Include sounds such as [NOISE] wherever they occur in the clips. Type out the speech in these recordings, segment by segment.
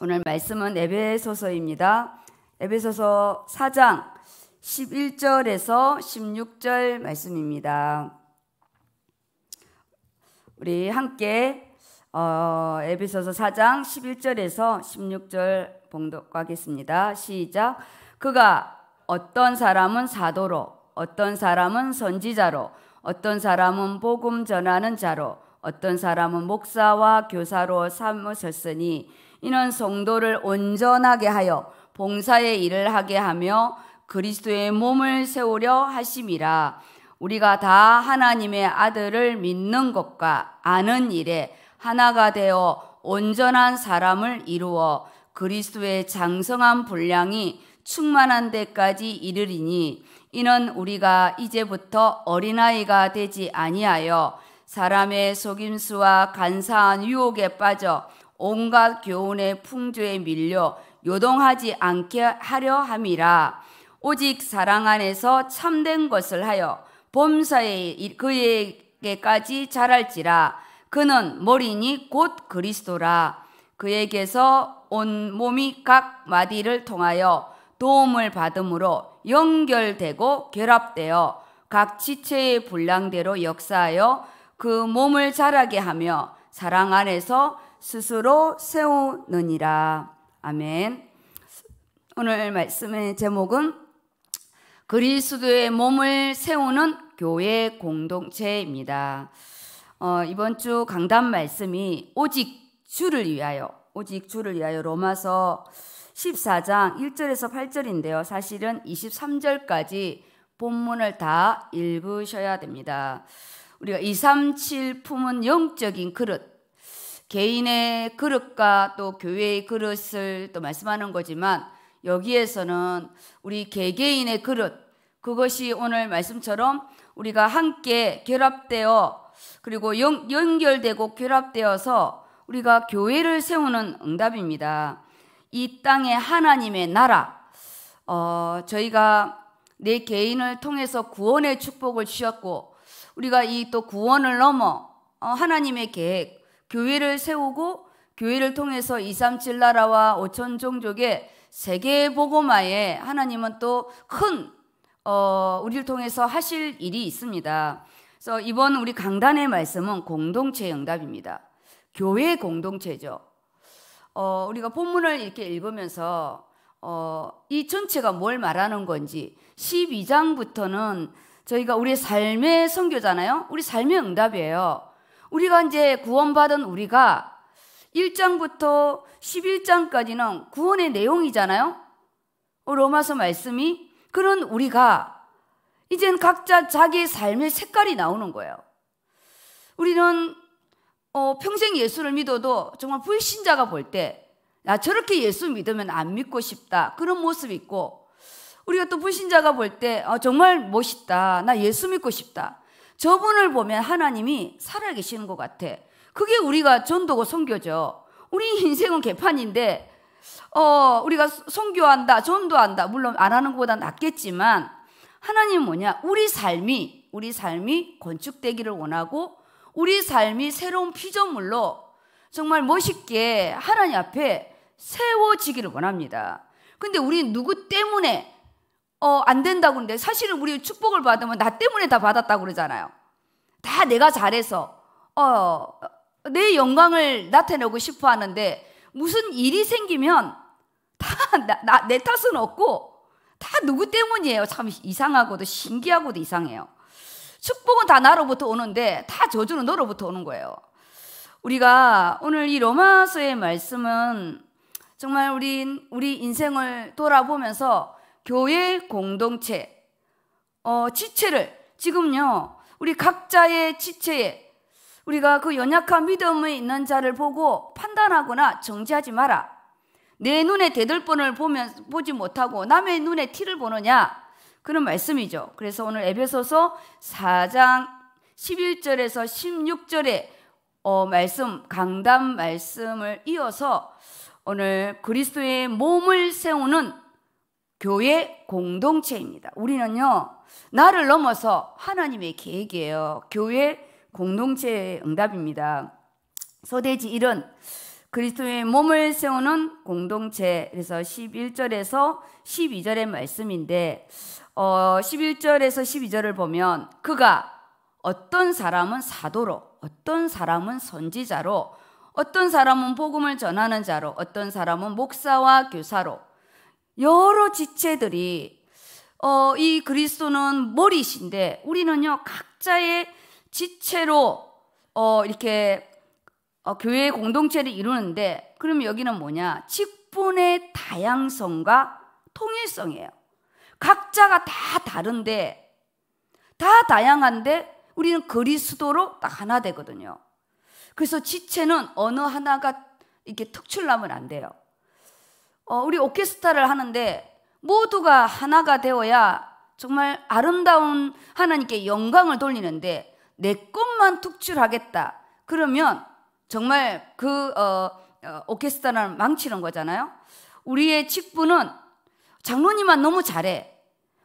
오늘 말씀은 에베소서입니다. 에베소서 4장 11절에서 16절 말씀입니다. 우리 함께 어, 에베소서 4장 11절에서 16절 봉독하겠습니다. 시작. 그가 어떤 사람은 사도로, 어떤 사람은 선지자로, 어떤 사람은 복음 전하는 자로, 어떤 사람은 목사와 교사로 삼으셨으니 이는 성도를 온전하게 하여 봉사의 일을 하게 하며 그리스도의 몸을 세우려 하심이라. 우리가 다 하나님의 아들을 믿는 것과 아는 일에 하나가 되어 온전한 사람을 이루어 그리스도의 장성한 분량이 충만한 데까지 이르리니 이는 우리가 이제부터 어린아이가 되지 아니하여 사람의 속임수와 간사한 유혹에 빠져 온갖 교훈의 풍조에 밀려 요동하지 않게 하려 함이라. 오직 사랑 안에서 참된 것을 하여 범사에 그에게까지 자랄지라. 그는 머리니 곧 그리스도라. 그에게서 온 몸이 각 마디를 통하여 도움을 받음으로 연결되고 결합되어 각 지체의 분량대로 역사하여 그 몸을 자라게 하며 사랑 안에서 스스로 세우느니라. 아멘. 오늘 말씀의 제목은 그리스도의 몸을 세우는 교회 공동체입니다. 어, 이번 주 강단 말씀이 오직 주를 위하여, 오직 주를 위하여 로마서 14장 1절에서 8절인데요. 사실은 23절까지 본문을 다 읽으셔야 됩니다. 우리가 237 품은 영적인 그릇, 개인의 그릇과 또 교회의 그릇을 또 말씀하는 거지만 여기에서는 우리 개개인의 그릇 그것이 오늘 말씀처럼 우리가 함께 결합되어 그리고 연, 연결되고 결합되어서 우리가 교회를 세우는 응답입니다. 이 땅에 하나님의 나라 어, 저희가 내 개인을 통해서 구원의 축복을 주셨고 우리가 이 또 구원을 넘어 어, 하나님의 계획 교회를 세우고 교회를 통해서 237 나라와 5천 종족의 세계 보고마에 하나님은 또큰 어, 우리를 통해서 하실 일이 있습니다. 그래서 이번 우리 강단의 말씀은 공동체 응답입니다. 교회 공동체죠. 어, 우리가 본문을 이렇게 읽으면서 어, 이 전체가 뭘 말하는 건지 12장부터는 저희가 우리의 삶의 성교잖아요. 우리 삶의 응답이에요. 우리가 이제 구원받은 우리가 1장부터 11장까지는 구원의 내용이잖아요. 어, 로마서 말씀이 그런 우리가 이젠 각자 자기 삶의 색깔이 나오는 거예요. 우리는 어, 평생 예수를 믿어도 정말 불신자가 볼 때 나 저렇게 예수 믿으면 안 믿고 싶다 그런 모습이 있고 우리가 또 불신자가 볼때 어, 정말 멋있다 나 예수 믿고 싶다 저분을 보면 하나님이 살아계시는 것 같아. 그게 우리가 전도고 성교죠 우리 인생은 개판인데 어, 우리가 성교한다 전도한다. 물론 안 하는 것보다 낫겠지만 하나님 뭐냐? 우리 삶이 우리 삶이 건축되기를 원하고 우리 삶이 새로운 피조물로 정말 멋있게 하나님 앞에 세워지기를 원합니다. 근데 우리 누구 때문에 어, 안 된다고 그러는데 사실은 우리 축복을 받으면 나 때문에 다 받았다고 그러잖아요. 다 내가 잘해서, 어, 내 영광을 나타내고 싶어 하는데 무슨 일이 생기면 다 나, 나, 내 탓은 없고 다 누구 때문이에요. 참 이상하고도 신기하고도 이상해요. 축복은 다 나로부터 오는데 다 저주는 너로부터 오는 거예요. 우리가 오늘 이 로마서의 말씀은 정말 우리, 우리 인생을 돌아보면서 교회 공동체, 어, 지체를 지금요, 우리 각자의 지체에 우리가 그 연약한 믿음이 있는 자를 보고 판단하거나 정지하지 마라. 내 눈에 대들본을 보면, 보지 못하고 남의 눈에 티를 보느냐? 그런 말씀이죠. 그래서 오늘 에베소서 4장 11절에서 16절에 어, 말씀, 강단 말씀을 이어서 오늘 그리스도의 몸을 세우는 교회 공동체입니다. 우리는요, 나를 넘어서 하나님의 계획이에요. 교회 공동체의 응답입니다. 소대지 1은 그리스도의 몸을 세우는 공동체. 그래서 11절에서 12절의 말씀인데, 어, 11절에서 12절을 보면 그가 어떤 사람은 사도로, 어떤 사람은 선지자로, 어떤 사람은 복음을 전하는 자로, 어떤 사람은 목사와 교사로, 여러 지체들이 어, 이 그리스도는 머리신데 우리는요 각자의 지체로 어, 이렇게 어, 교회 공동체를 이루는데 그럼 여기는 뭐냐 직분의 다양성과 통일성이에요. 각자가 다 다른데 다 다양한데 우리는 그리스도로 딱 하나 되거든요. 그래서 지체는 어느 하나가 이렇게 특출나면 안 돼요. 어, 우리 오케스트라를 하는데 모두가 하나가 되어야 정말 아름다운 하나님께 영광을 돌리는데 내 것만 특출하겠다. 그러면 정말 그 어, 어, 오케스트라를 망치는 거잖아요. 우리의 직분은 장로님만 너무 잘해.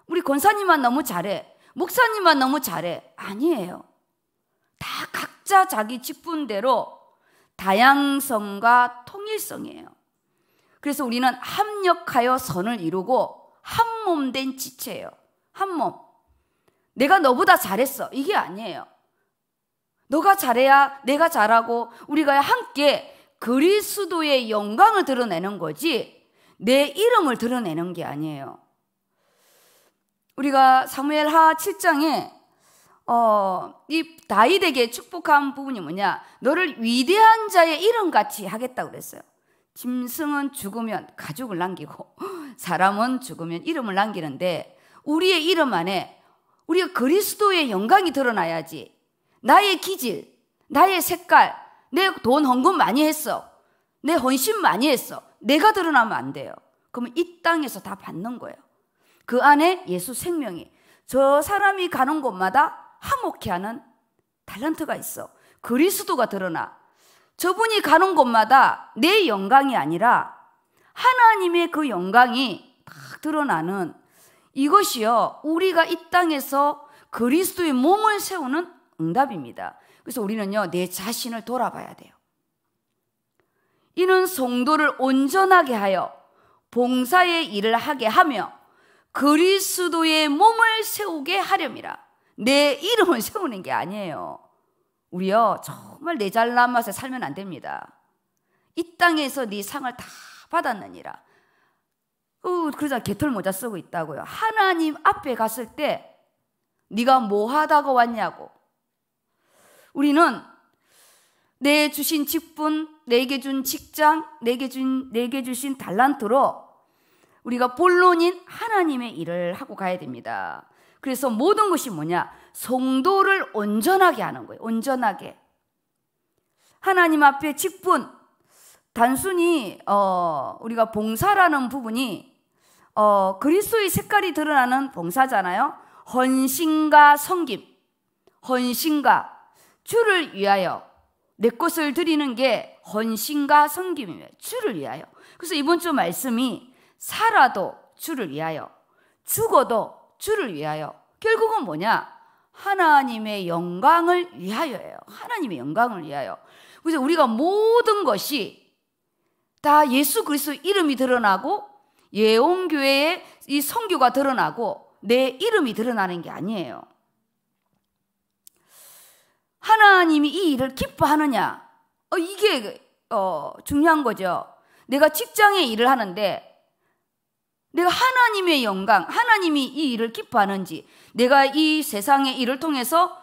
우리 권사님만 너무 잘해. 목사님만 너무 잘해. 아니에요. 다 각자 자기 직분대로 다양성과 통일성이에요. 그래서 우리는 합력하여 선을 이루고 한몸된 지체예요. 한 몸. 내가 너보다 잘했어. 이게 아니에요. 너가 잘해야 내가 잘하고 우리가 함께 그리스도의 영광을 드러내는 거지 내 이름을 드러내는 게 아니에요. 우리가 사무엘 하 7장에 어, 이 다윗에게 축복한 부분이 뭐냐? 너를 위대한 자의 이름 같이 하겠다고 그랬어요. 짐승은 죽으면 가족을 남기고 [LAUGHS] 사람은 죽으면 이름을 남기는데 우리의 이름 안에 우리가 그리스도의 영광이 드러나야지. 나의 기질, 나의 색깔, 내 돈 헌금 많이 했어. 내 헌신 많이 했어. 내가 드러나면 안 돼요. 그러면 이 땅에서 다 받는 거예요. 그 안에 예수 생명이 저 사람이 가는 곳마다 화목해 하는 탤런트가 있어. 그리스도가 드러나. 저분이 가는 곳마다 내 영광이 아니라 하나님의 그 영광이 딱 드러나는 이것이요. 우리가 이 땅에서 그리스도의 몸을 세우는 응답입니다. 그래서 우리는요, 내 자신을 돌아봐야 돼요. 이는 성도를 온전하게 하여 봉사의 일을 하게 하며 그리스도의 몸을 세우게 하렴이라. 내 이름을 세우는 게 아니에요. 우리요 정말 내 잘난 맛에 살면 안 됩니다. 이 땅에서 네 상을 다 받았느니라. 어, 그러자 개털 모자 쓰고 있다고요. 하나님 앞에 갔을 때 네가 뭐 하다가 왔냐고. 우리는 내 주신 직분, 내게 준 직장, 내게 준 내게 주신 달란트로 우리가 본론인 하나님의 일을 하고 가야 됩니다. 그래서 모든 것이 뭐냐? 성도를 온전하게 하는 거예요. 온전하게. 하나님 앞에 직분, 단순히, 어, 우리가 봉사라는 부분이, 어, 그리스의 색깔이 드러나는 봉사잖아요. 헌신과 성김, 헌신과 주를 위하여 내 것을 드리는 게 헌신과 성김이에요. 주를 위하여. 그래서 이번 주 말씀이 살아도 주를 위하여, 죽어도 주를 위하여. 결국은 뭐냐? 하나님의 영광을 위하여예요. 하나님의 영광을 위하여. 그래서 우리가 모든 것이 다 예수 그리스도 이름이 드러나고 예원교회의 이 성교가 드러나고 내 이름이 드러나는 게 아니에요. 하나님이 이 일을 기뻐하느냐? 어, 이게 어, 중요한 거죠. 내가 직장에 일을 하는데 내가 하나님의 영광, 하나님이 이 일을 기뻐하는지, 내가 이 세상의 일을 통해서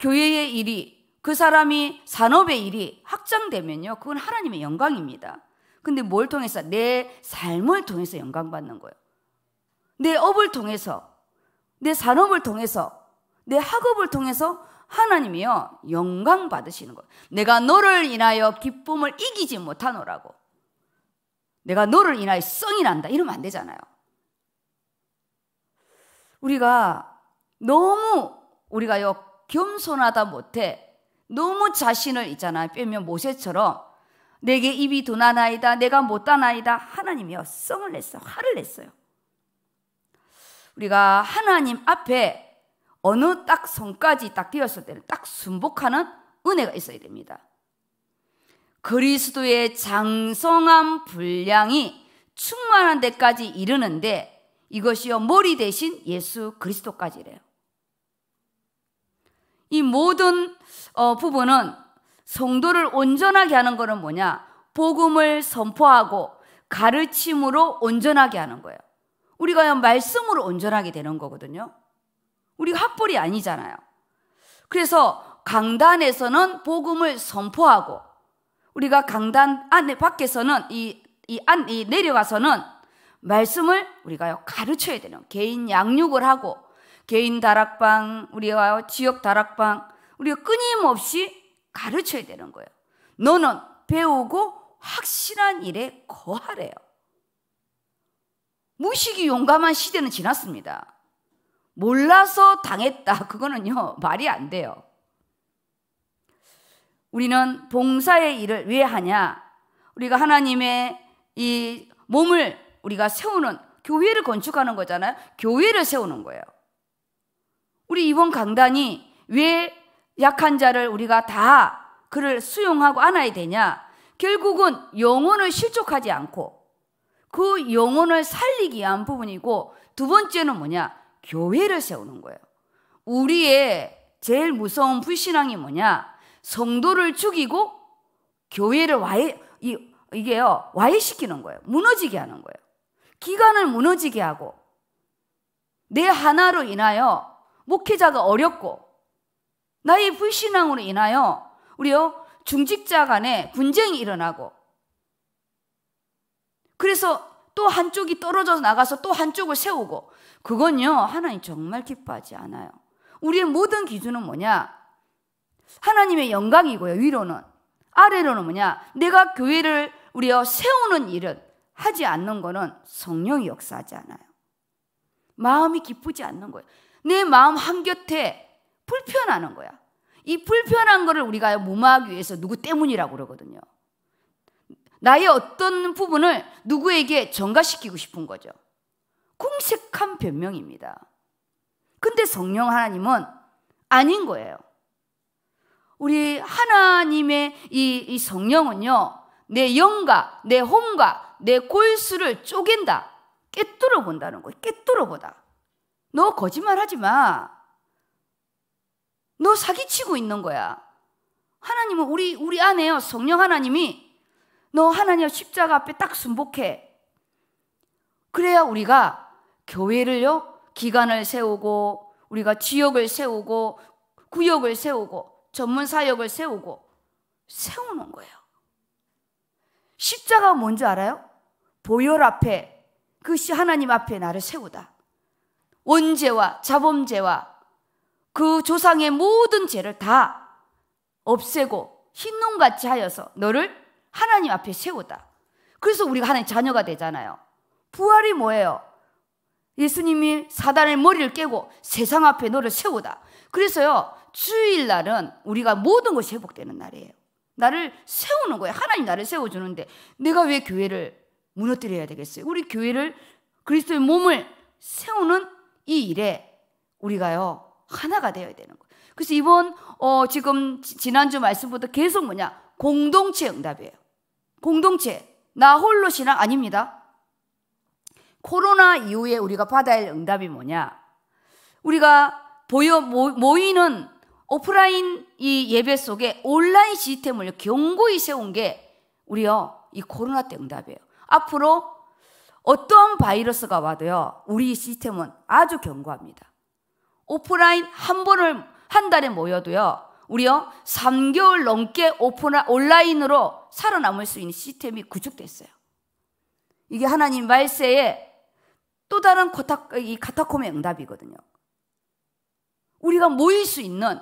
교회의 일이, 그 사람이 산업의 일이 확장되면요. 그건 하나님의 영광입니다. 근데 뭘 통해서? 내 삶을 통해서 영광받는 거예요. 내 업을 통해서, 내 산업을 통해서, 내 학업을 통해서 하나님이요. 영광 받으시는 거예요. 내가 너를 인하여 기쁨을 이기지 못하노라고. 내가 너를 인하여 성이 난다. 이러면 안 되잖아요. 우리가 너무 우리가요 겸손하다 못해 너무 자신을 있잖아요. 빼면 모세처럼 내게 입이 도나나이다. 내가 못다나이다. 하나님이요 성을 냈어 화를 냈어요. 우리가 하나님 앞에 어느 딱 성까지 딱 되었을 때는 딱 순복하는 은혜가 있어야 됩니다. 그리스도의 장성한 분량이 충만한 데까지 이르는데 이것이요 머리 대신 예수 그리스도까지래요. 이 모든 어, 부분은 성도를 온전하게 하는 것은 뭐냐? 복음을 선포하고 가르침으로 온전하게 하는 거예요. 우리가 말씀으로 온전하게 되는 거거든요. 우리가 학벌이 아니잖아요. 그래서 강단에서는 복음을 선포하고 우리가 강단 안에 밖에서는 이 이 안 이 내려가서는 말씀을 우리가요 가르쳐야 되는 개인 양육을 하고 개인 다락방 우리가 지역 다락방 우리가 끊임없이 가르쳐야 되는 거예요. 너는 배우고 확실한 일에 거하래요. 무식이 용감한 시대는 지났습니다. 몰라서 당했다. 그거는요, 말이 안 돼요. 우리는 봉사의 일을 왜 하냐? 우리가 하나님의 이 몸을 우리가 세우는 교회를 건축하는 거잖아요. 교회를 세우는 거예요. 우리 이번 강단이 왜 약한 자를 우리가 다 그를 수용하고 안아야 되냐? 결국은 영혼을 실족하지 않고 그 영혼을 살리기 위한 부분이고 두 번째는 뭐냐? 교회를 세우는 거예요. 우리의 제일 무서운 불신앙이 뭐냐? 성도를 죽이고 교회를 와해 이, 이게요 와해시키는 거예요. 무너지게 하는 거예요. 기간을 무너지게 하고 내 하나로 인하여 목회자가 어렵고 나의 불신앙으로 인하여 우리요 중직자 간에 분쟁이 일어나고 그래서 또 한쪽이 떨어져 나가서 또 한쪽을 세우고 그건요 하나님 정말 기뻐하지 않아요. 우리의 모든 기준은 뭐냐? 하나님의 영광이고요. 위로는 아래로는 뭐냐? 내가 교회를 우리여 세우는 일은 하지 않는 거는 성령이 역사하지 않아요. 마음이 기쁘지 않는 거예요. 내 마음 한곁에 불편하는 거야. 이 불편한 거를 우리가 무마하기 위해서 누구 때문이라고 그러거든요. 나의 어떤 부분을 누구에게 전가시키고 싶은 거죠. 궁색한 변명입니다. 근데 성령 하나님은 아닌 거예요. 우리 하나님의 이, 이 성령은요, 내 영과 내 혼과 내 골수를 쪼갠다. 깨뚫어 본다는 거예요. 깨뚫어 보다. 너 거짓말 하지 마. 너 사기치고 있는 거야. 하나님은 우리, 우리 안에요. 성령 하나님이 너 하나님 십자가 앞에 딱 순복해. 그래야 우리가 교회를요, 기간을 세우고, 우리가 지역을 세우고, 구역을 세우고, 전문 사역을 세우고 세우는 거예요. 십자가 뭔지 알아요? 보혈 앞에 그 하나님 앞에 나를 세우다. 원죄와 자범죄와 그 조상의 모든 죄를 다 없애고 흰놈같이 하여서 너를 하나님 앞에 세우다. 그래서 우리가 하나님 자녀가 되잖아요. 부활이 뭐예요? 예수님이 사단의 머리를 깨고 세상 앞에 너를 세우다. 그래서요, 주일날은 우리가 모든 것이 회복되는 날이에요. 나를 세우는 거예요. 하나님 나를 세워주는데 내가 왜 교회를 무너뜨려야 되겠어요? 우리 교회를 그리스도의 몸을 세우는 이 일에 우리가요 하나가 되어야 되는 거예요. 그래서 이번 어, 지금 지난주 말씀부터 계속 뭐냐 공동체 응답이에요. 공동체 나 홀로 신앙 아닙니다. 코로나 이후에 우리가 받아야 할 응답이 뭐냐? 우리가 보여 모이는 오프라인 이 예배 속에 온라인 시스템을 경고히 세운 게 우리요 이 코로나 때 응답이에요. 앞으로 어떠한 바이러스가 와도요 우리 시스템은 아주 견고합니다. 오프라인 한 번을 한 달에 모여도요 우리요 3개월 넘게 오프라 온라인으로 살아남을 수 있는 시스템이 구축됐어요. 이게 하나님 말세에 또 다른 이 카타콤의 응답이거든요. 우리가 모일 수 있는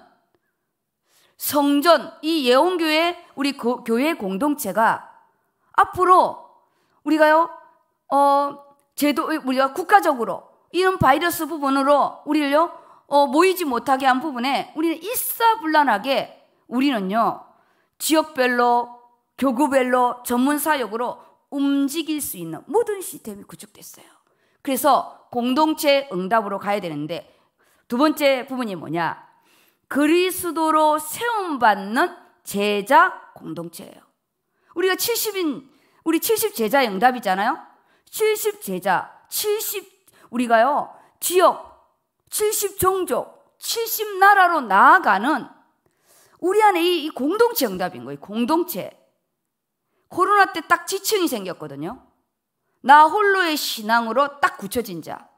성전, 이 예원교회, 우리 고, 교회 공동체가 앞으로 우리가요, 어, 제도, 우리가 국가적으로 이런 바이러스 부분으로 우리를요, 어, 모이지 못하게 한 부분에 우리는 일사불란하게 우리는요, 지역별로, 교구별로, 전문 사역으로 움직일 수 있는 모든 시스템이 구축됐어요. 그래서 공동체 응답으로 가야 되는데 두 번째 부분이 뭐냐? 그리스도로 세움받는 제자 공동체예요. 우리가 70인, 우리 70 제자 영답이잖아요? 70 제자, 70, 우리가요, 지역, 70 종족, 70 나라로 나아가는 우리 안에 이, 이 공동체 영답인 거예요. 공동체. 코로나 때 딱 지층이 생겼거든요. 나 홀로의 신앙으로 딱 굳혀진 자.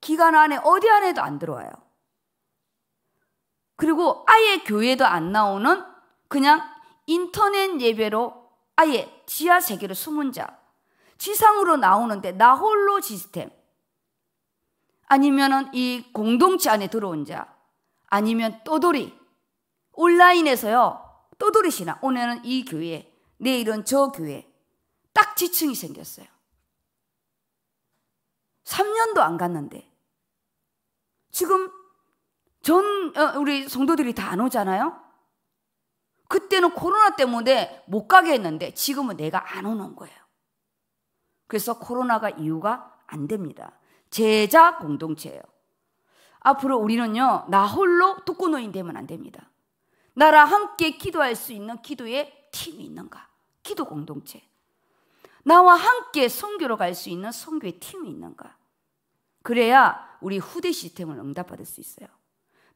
기간 안에 어디 안에도 안 들어와요. 그리고 아예 교회도 안 나오는 그냥 인터넷 예배로 아예 지하 세계로 숨은 자. 지상으로 나오는데 나홀로 시스템. 아니면은 이 공동체 안에 들어온 자. 아니면 또돌이. 온라인에서요. 또돌이 신앙. 오늘은 이 교회, 내일은 저 교회. 딱 지층이 생겼어요. 3년도 안 갔는데. 지금 전 어, 우리 성도들이 다 안 오잖아요. 그때는 코로나 때문에 못 가게 했는데 지금은 내가 안 오는 거예요. 그래서 코로나가 이유가 안 됩니다. 제자 공동체예요. 앞으로 우리는요, 나 홀로 독거노인 되면 안 됩니다. 나랑 함께 기도할 수 있는 기도의 팀이 있는가? 기도 공동체. 나와 함께 성교로 갈 수 있는 성교의 팀이 있는가? 그래야 우리 후대 시스템을 응답받을 수 있어요.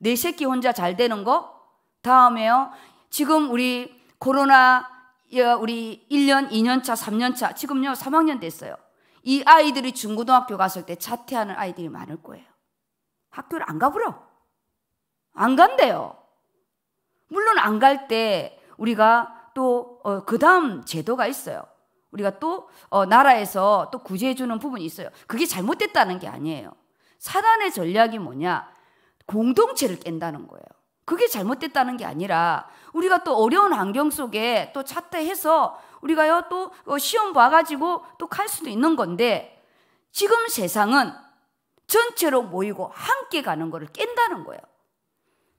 내 새끼 혼자 잘 되는 거? 다음에요. 지금 우리 코로나 예, 우리 1년, 2년 차, 3년 차, 지금요 3학년 됐어요. 이 아이들이 중고등학교 갔을 때 자퇴하는 아이들이 많을 거예요. 학교를 안 가버려. 안 간대요. 물론 안 갈 때 우리가 또그 어, 다음 제도가 있어요. 우리가 또 어, 나라에서 또 구제해주는 부분이 있어요. 그게 잘못됐다는 게 아니에요. 사단의 전략이 뭐냐? 공동체를 깬다는 거예요. 그게 잘못됐다는 게 아니라 우리가 또 어려운 환경 속에 또 차트해서 우리가요 또 어, 시험 봐가지고 또 갈 수도 있는 건데 지금 세상은 전체로 모이고 함께 가는 것을 깬다는 거예요.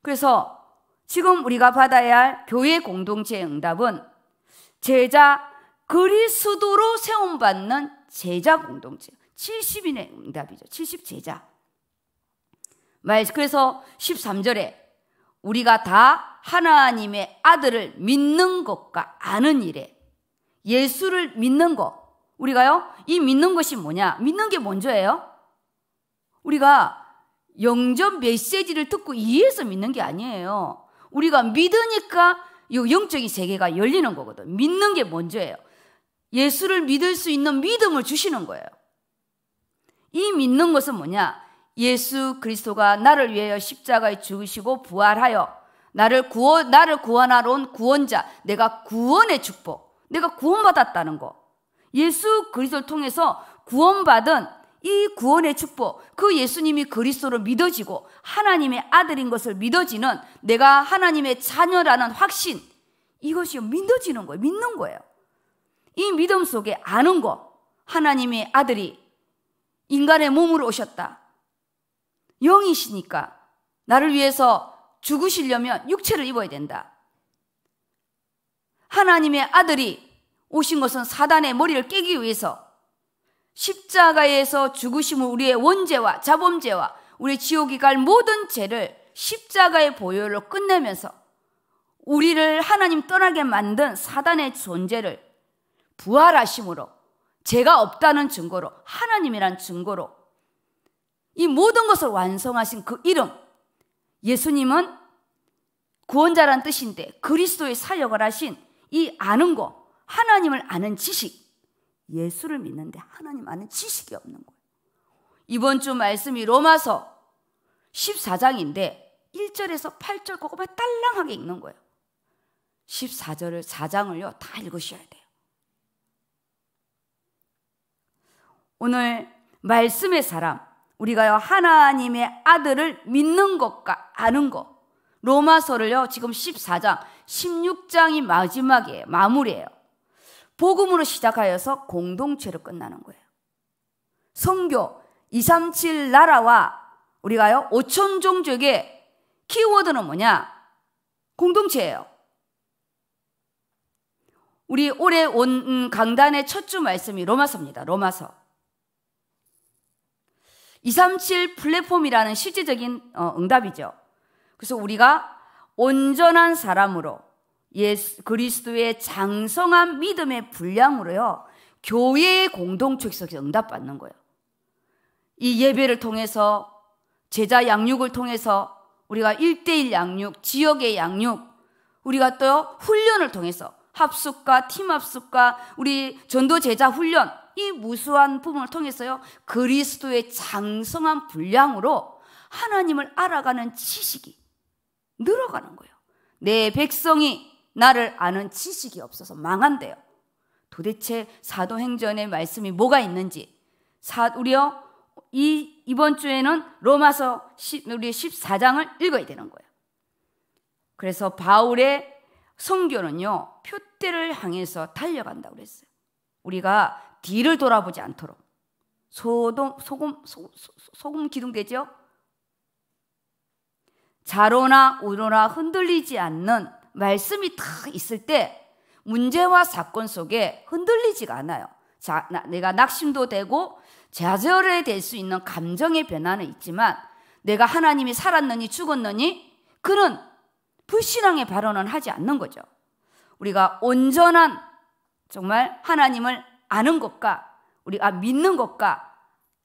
그래서 지금 우리가 받아야 할 교회 공동체의 응답은 제자 그리스도로 세움받는 제자 공동체. 70인의 응답이죠. 70 제자. 그래서 13절에 우리가 다 하나님의 아들을 믿는 것과 아는 일에 예수를 믿는 것 우리가요 이 믿는 것이 뭐냐 믿는 게 먼저예요 우리가 영전 메시지를 듣고 이해해서 믿는 게 아니에요 우리가 믿으니까 이 영적인 세계가 열리는 거거든 믿는 게 먼저예요 예수를 믿을 수 있는 믿음을 주시는 거예요 이 믿는 것은 뭐냐 예수 그리스도가 나를 위하여 십자가에 죽으시고 부활하여 나를 구원 나를 구원하러 온 구원자, 내가 구원의 축복, 내가 구원받았다는 거. 예수 그리스도를 통해서 구원받은 이 구원의 축복, 그 예수님이 그리스도를 믿어지고 하나님의 아들인 것을 믿어지는 내가 하나님의 자녀라는 확신, 이것이 믿어지는 거예요. 믿는 거예요. 이 믿음 속에 아는 거, 하나님의 아들이 인간의 몸으로 오셨다. 영이시니까 나를 위해서 죽으시려면 육체를 입어야 된다. 하나님의 아들이 오신 것은 사단의 머리를 깨기 위해서 십자가에서 죽으심을 우리의 원죄와 자범죄와 우리 지옥이 갈 모든 죄를 십자가의 보혈로 끝내면서 우리를 하나님 떠나게 만든 사단의 존재를 부활하심으로 죄가 없다는 증거로 하나님이란 증거로 이 모든 것을 완성하신 그 이름 예수님은 구원자란 뜻인데 그리스도의 사역을 하신 이 아는 거 하나님을 아는 지식 예수를 믿는데 하나님 아는 지식이 없는 거예요. 이번 주 말씀이 로마서 14장인데 1절에서 8절 그거만 딸랑하게 읽는 거예요. 14절을 4장을요 다 읽으셔야 돼요. 오늘 말씀의 사람 우리가요 하나님의 아들을 믿는 것과 아는 것 로마서를요 지금 14장 16장이 마지막에 마무리예요 복음으로 시작하여서 공동체로 끝나는 거예요 성교 237 나라와 우리가요 5천 종족의 키워드는 뭐냐 공동체예요 우리 올해 온 강단의 첫 주 말씀이 로마서입니다 로마서 237 플랫폼이라는 실제적인 어, 응답이죠. 그래서 우리가 온전한 사람으로 예수 그리스도의 장성한 믿음의 분량으로요. 교회의 공동체 속에서 응답받는 거예요. 이 예배를 통해서 제자 양육을 통해서 우리가 1대1 양육, 지역의 양육, 우리가 또 훈련을 통해서 합숙과 팀합숙과 우리 전도 제자 훈련 이 무수한 부분을 통해서요 그리스도의 장성한 분량으로 하나님을 알아가는 지식이 늘어가는 거예요. 내 백성이 나를 아는 지식이 없어서 망한대요. 도대체 사도행전의 말씀이 뭐가 있는지 사, 우리요 이 이번 주에는 로마서 10, 우리 14장을 읽어야 되는 거예요. 그래서 바울의 성교는요 표대를 향해서 달려간다 고 그랬어요. 우리가 뒤를 돌아보지 않도록 소동, 소금, 소, 금 기둥되죠? 자로나 우로나 흔들리지 않는 말씀이 다 있을 때 문제와 사건 속에 흔들리지가 않아요. 자, 나, 내가 낙심도 되고 좌절에 될수 있는 감정의 변화는 있지만 내가 하나님이 살았느니 죽었느니 그런 불신앙의 발언은 하지 않는 거죠. 우리가 온전한 정말 하나님을 아는 것과 우리가 아, 믿는 것과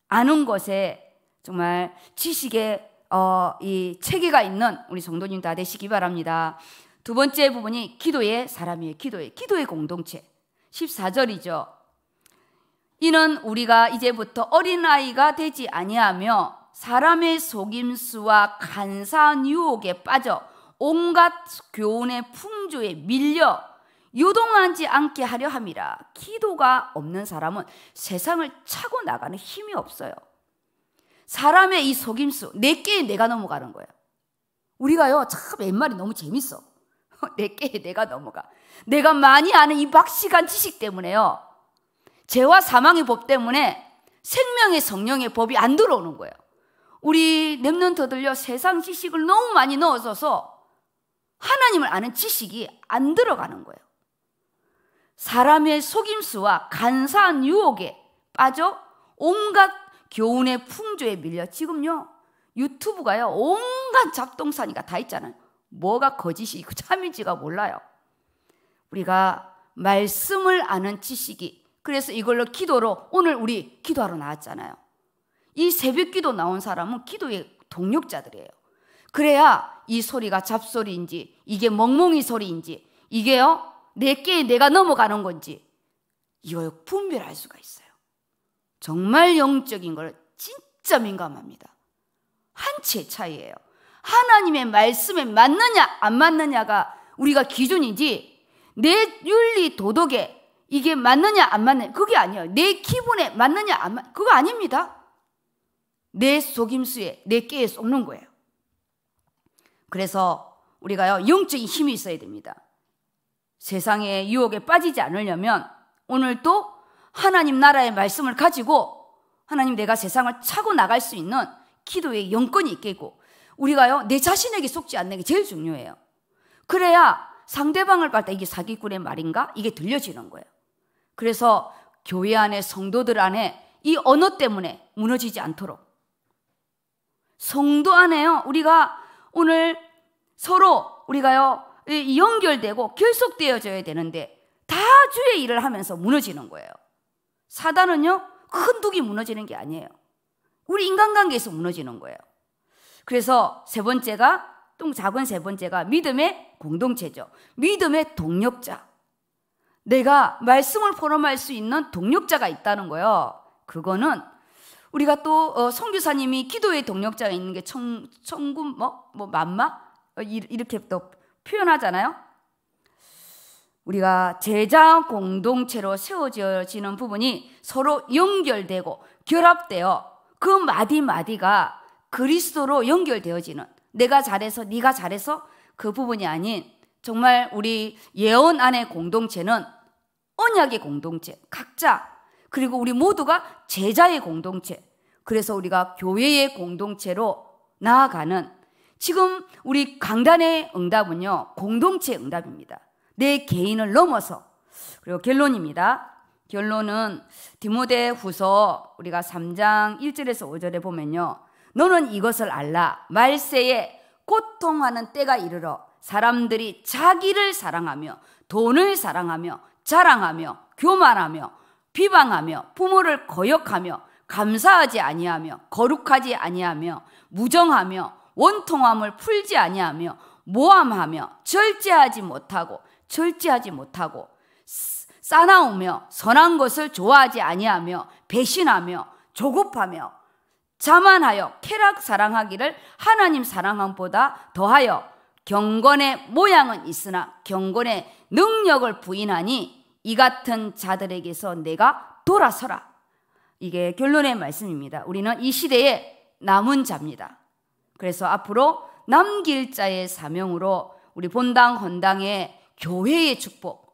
아는 것에 정말 지식의 어, 이 체계가 있는 우리 성도님 다 되시기 바랍니다. 두 번째 부분이 기도의 사람이에요. 기도의 기도의 공동체. 14절이죠. 이는 우리가 이제부터 어린아이가 되지 아니하며 사람의 속임수와 간사한 유혹에 빠져 온갖 교훈의 풍조에 밀려 유동하지 않게 하려 함이라. 기도가 없는 사람은 세상을 차고 나가는 힘이 없어요. 사람의 이 속임수, 내게 내가 넘어가는 거예요. 우리가요, 참 옛말이 너무 재밌어. [LAUGHS] 내게 내가 넘어가. 내가 많이 아는 이 박시간 지식 때문에요. 죄와 사망의 법 때문에 생명의 성령의 법이 안 들어오는 거예요. 우리 랩런터들려 세상 지식을 너무 많이 넣어줘서 하나님을 아는 지식이 안 들어가는 거예요. 사람의 속임수와 간사한 유혹에 빠져 온갖 교훈의 풍조에 밀려 지금요 유튜브가요 온갖 잡동사니가 다 있잖아요 뭐가 거짓이고 참인지가 몰라요 우리가 말씀을 아는 지식이 그래서 이걸로 기도로 오늘 우리 기도하러 나왔잖아요 이 새벽 기도 나온 사람은 기도의 동력자들이에요 그래야 이 소리가 잡소리인지 이게 멍멍이 소리인지 이게요 내게 내가 넘어가는 건지 이걸 분별할 수가 있어요. 정말 영적인 걸 진짜 민감합니다. 한치의 차이예요. 하나님의 말씀에 맞느냐 안 맞느냐가 우리가 기준이지 내 윤리 도덕에 이게 맞느냐 안 맞느냐 그게 아니에요. 내 기분에 맞느냐 안 맞, 그거 아닙니다. 내 속임수에 내 깨에 속는 거예요. 그래서 우리가요 영적인 힘이 있어야 됩니다. 세상의 유혹에 빠지지 않으려면 오늘도 하나님 나라의 말씀을 가지고 하나님 내가 세상을 차고 나갈 수 있는 기도의 영권이 있겠고 우리가요 내 자신에게 속지 않는 게 제일 중요해요. 그래야 상대방을 봤다 이게 사기꾼의 말인가 이게 들려지는 거예요. 그래서 교회 안에 성도들 안에 이 언어 때문에 무너지지 않도록 성도 안에요 우리가 오늘 서로 우리가요 연결되고 결속되어져야 되는데 다 주의 일을 하면서 무너지는 거예요. 사단은요, 큰 독이 무너지는 게 아니에요. 우리 인간관계에서 무너지는 거예요. 그래서 세 번째가, 똥 작은 세 번째가 믿음의 공동체죠. 믿음의 동력자. 내가 말씀을 포럼할 수 있는 동력자가 있다는 거예요. 그거는 우리가 또 성교사님이 어, 기도의 동력자가 있는 게 청, 청군 뭐, 뭐 만마 어, 이렇게 또 표현하잖아요. 우리가 제자 공동체로 세워지는 부분이 서로 연결되고 결합되어 그 마디마디가 그리스도로 연결되어지는 내가 잘해서 네가 잘해서 그 부분이 아닌 정말 우리 예언 안의 공동체는 언약의 공동체 각자 그리고 우리 모두가 제자의 공동체 그래서 우리가 교회의 공동체로 나아가는 지금 우리 강단의 응답은요, 공동체 응답입니다. 내 개인을 넘어서. 그리고 결론입니다. 결론은 디모데 후서 우리가 3장 1절에서 5절에 보면요. 너는 이것을 알라. 말세에 고통하는 때가 이르러 사람들이 자기를 사랑하며 돈을 사랑하며 자랑하며 교만하며 비방하며 부모를 거역하며 감사하지 아니하며 거룩하지 아니하며 무정하며 원통함을 풀지 아니하며 모함하며 절제하지 못하고 절제하지 못하고 싸나우며 선한 것을 좋아하지 아니하며 배신하며 조급하며 자만하여 쾌락 사랑하기를 하나님 사랑함보다 더하여 경건의 모양은 있으나 경건의 능력을 부인하니 이 같은 자들에게서 내가 돌아서라. 이게 결론의 말씀입니다. 우리는 이시대에 남은 자입니다. 그래서 앞으로 남길 자의 사명으로 우리 본당 헌당의 교회의 축복.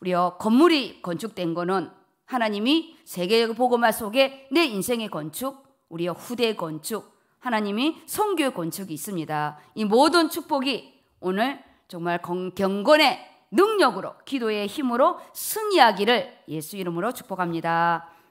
우리 건물이 건축된 거는 하나님이 세계 보고화 속에 내 인생의 건축, 우리요 후대 건축, 하나님이 성교의 건축이 있습니다. 이 모든 축복이 오늘 정말 경건의 능력으로 기도의 힘으로 승리하기를 예수 이름으로 축복합니다.